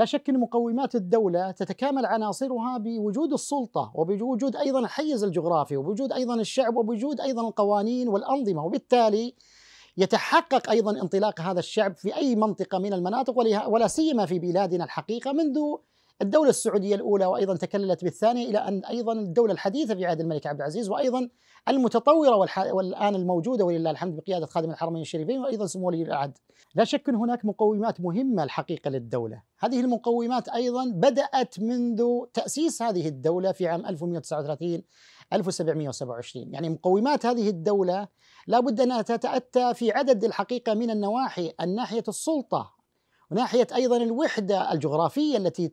لا شك أن مقومات الدولة تتكامل عناصرها بوجود السلطة وبوجود أيضا الحيز الجغرافي وبوجود أيضا الشعب وبوجود أيضا القوانين والأنظمة وبالتالي يتحقق أيضا انطلاق هذا الشعب في أي منطقة من المناطق ولا سيما في بلادنا الحقيقة منذ الدولة السعودية الأولى وأيضا تكللت بالثانية إلى أن أيضا الدولة الحديثة في عهد الملك عبد العزيز وأيضا المتطورة والآن الموجودة ولله الحمد بقيادة خادم الحرمين الشريفين وأيضا سمو ولي العهد لا شك أن هناك مقومات مهمة الحقيقة للدولة هذه المقومات أيضا بدأت منذ تأسيس هذه الدولة في عام 1139 1727 يعني مقومات هذه الدولة لابد أنها تتأتى في عدد الحقيقة من النواحي الناحية السلطة وناحية أيضا الوحدة الجغرافية التي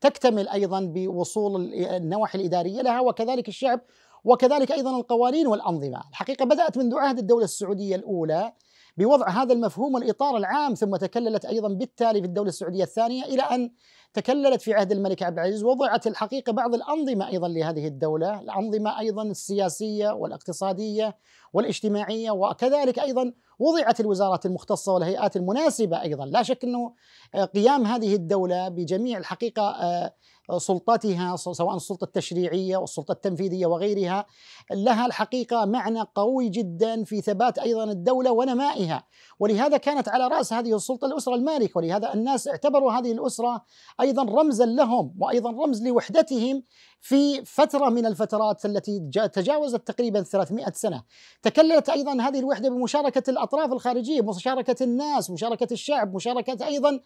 تكتمل أيضا بوصول النواحي الإدارية لها وكذلك الشعب وكذلك أيضا القوانين والأنظمة الحقيقة بدأت منذ عهد الدولة السعودية الأولى بوضع هذا المفهوم والإطار العام ثم تكللت أيضا بالتالي في الدولة السعودية الثانية إلى أن تكللت في عهد الملك عبد العزيز وضعت الحقيقة بعض الأنظمة أيضا لهذه الدولة الأنظمة أيضا السياسية والاقتصادية والاجتماعية وكذلك أيضا وضعت الوزارات المختصة والهيئات المناسبة أيضا لا شك أنه آه، قيام هذه الدولة بجميع الحقيقة آه، سلطاتها سواء السلطة التشريعية والسلطة التنفيذية وغيرها لها الحقيقة معنى قوي جدا في ثبات أيضا الدولة ونمائها ولهذا كانت على رأس هذه السلطة الأسرة المالكة ولهذا الناس اعتبروا هذه الأسرة أيضا رمزا لهم وأيضا رمز لوحدتهم في فترة من الفترات التي تجاوزت تقريبا 300 سنة تكللت أيضا هذه الوحدة بمشاركة الأطفال الاطراف الخارجيه مشاركه الناس مشاركه الشعب مشاركه ايضا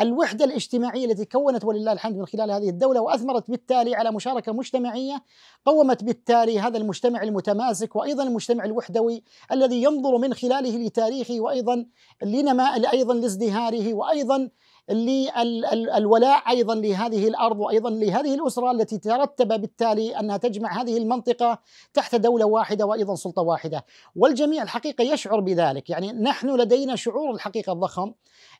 الوحده الاجتماعيه التي كونت ولله الحمد من خلال هذه الدوله واثمرت بالتالي على مشاركه مجتمعيه قومت بالتالي هذا المجتمع المتماسك وايضا المجتمع الوحدوي الذي ينظر من خلاله لتاريخه وايضا لنماء ايضا لازدهاره وايضا للولاء ايضا لهذه الارض وايضا لهذه الاسره التي ترتب بالتالي انها تجمع هذه المنطقه تحت دوله واحده وايضا سلطه واحده، والجميع الحقيقه يشعر بذلك، يعني نحن لدينا شعور الحقيقه الضخم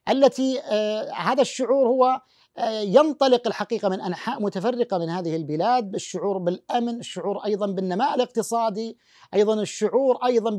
التي آه، هذا الشعور هو ينطلق الحقيقه من انحاء متفرقه من هذه البلاد الشعور بالامن، الشعور ايضا بالنماء الاقتصادي، ايضا الشعور ايضا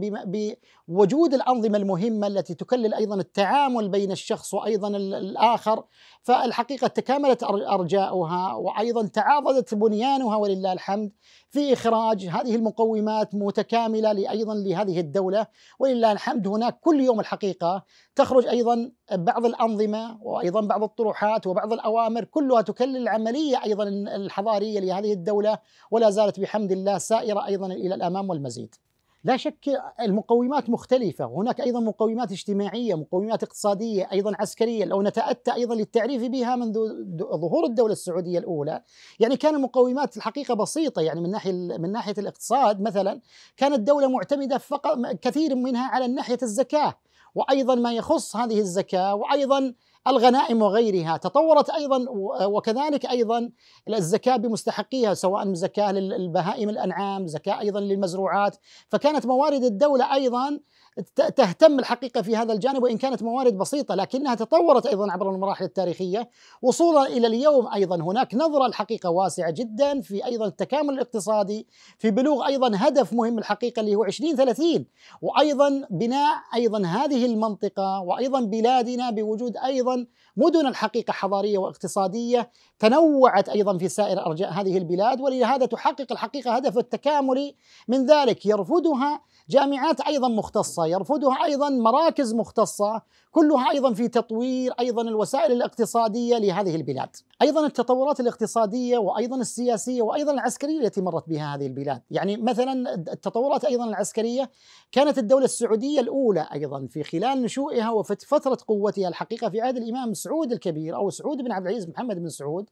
بوجود الانظمه المهمه التي تكلل ايضا التعامل بين الشخص وايضا الاخر، فالحقيقه تكاملت ارجاؤها وايضا تعاضدت بنيانها ولله الحمد في اخراج هذه المقومات متكامله ايضا لهذه الدوله ولله الحمد هناك كل يوم الحقيقه تخرج ايضا بعض الانظمه وايضا بعض الطروحات وبعض أوامر كلها تكلل العملية أيضا الحضارية لهذه الدولة ولا زالت بحمد الله سائرة أيضا إلى الأمام والمزيد لا شك المقومات مختلفة وهناك أيضا مقومات اجتماعية مقومات اقتصادية أيضا عسكرية لو نتأتى أيضا للتعريف بها منذ ظهور الدولة السعودية الأولى يعني كان المقومات الحقيقة بسيطة يعني من ناحية من ناحية الاقتصاد مثلا كانت الدولة معتمدة فقط كثير منها على ناحية الزكاة وأيضا ما يخص هذه الزكاة وأيضا الغنائم وغيرها تطورت أيضا وكذلك أيضا الزكاة بمستحقيها سواء زكاة للبهائم الأنعام زكاة أيضا للمزروعات فكانت موارد الدولة أيضا تهتم الحقيقة في هذا الجانب وإن كانت موارد بسيطة لكنها تطورت أيضا عبر المراحل التاريخية وصولا إلى اليوم أيضا هناك نظرة الحقيقة واسعة جدا في أيضا التكامل الاقتصادي في بلوغ أيضا هدف مهم الحقيقة اللي هو 2030 وأيضا بناء أيضا هذه المنطقة وأيضا بلادنا بوجود أيضا مدن الحقيقة حضارية واقتصادية تنوعت أيضا في سائر أرجاء هذه البلاد ولهذا تحقق الحقيقة هدف التكاملي من ذلك يرفضها جامعات أيضا مختصة يرفضها ايضا مراكز مختصه كلها ايضا في تطوير ايضا الوسائل الاقتصاديه لهذه البلاد، ايضا التطورات الاقتصاديه وايضا السياسيه وايضا العسكريه التي مرت بها هذه البلاد، يعني مثلا التطورات ايضا العسكريه كانت الدوله السعوديه الاولى ايضا في خلال نشوئها وفتره قوتها الحقيقه في عهد الامام سعود الكبير او سعود بن عبد العزيز محمد بن سعود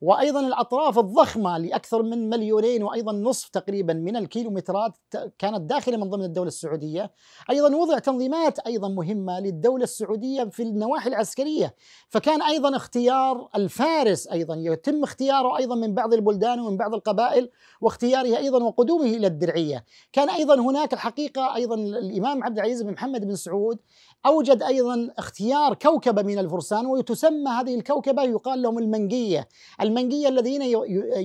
وايضا الاطراف الضخمه لاكثر من مليونين وايضا نصف تقريبا من الكيلومترات كانت داخله من ضمن الدوله السعوديه ايضا وضع تنظيمات ايضا مهمه للدوله السعوديه في النواحي العسكريه فكان ايضا اختيار الفارس ايضا يتم اختياره ايضا من بعض البلدان ومن بعض القبائل واختياره ايضا وقدومه الى الدرعيه كان ايضا هناك الحقيقه ايضا الامام عبد العزيز بن محمد بن سعود اوجد ايضا اختيار كوكبه من الفرسان وتسمى هذه الكوكبه يقال لهم المنقيه المنجية الذين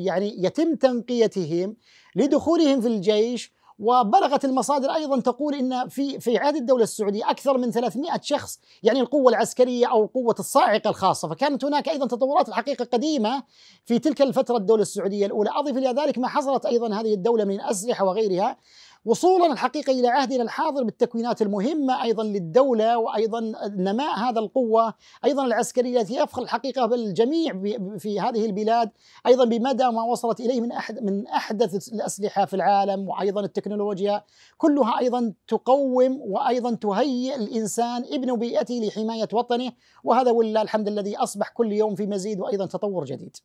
يعني يتم تنقيتهم لدخولهم في الجيش وبلغت المصادر ايضا تقول ان في في عهد الدوله السعوديه اكثر من 300 شخص يعني القوه العسكريه او قوه الصاعقه الخاصه فكانت هناك ايضا تطورات الحقيقه قديمه في تلك الفتره الدوله السعوديه الاولى اضف الى ذلك ما حصلت ايضا هذه الدوله من اسلحه وغيرها وصولا الحقيقه الى عهدنا الحاضر بالتكوينات المهمه ايضا للدوله وايضا نماء هذا القوه ايضا العسكريه التي افخر الحقيقه بالجميع في هذه البلاد ايضا بمدى ما وصلت اليه من احد من احدث الاسلحه في العالم وايضا التكنولوجيا كلها ايضا تقوم وايضا تهيئ الانسان ابن بيئته لحمايه وطنه وهذا ولله الحمد الذي اصبح كل يوم في مزيد وايضا تطور جديد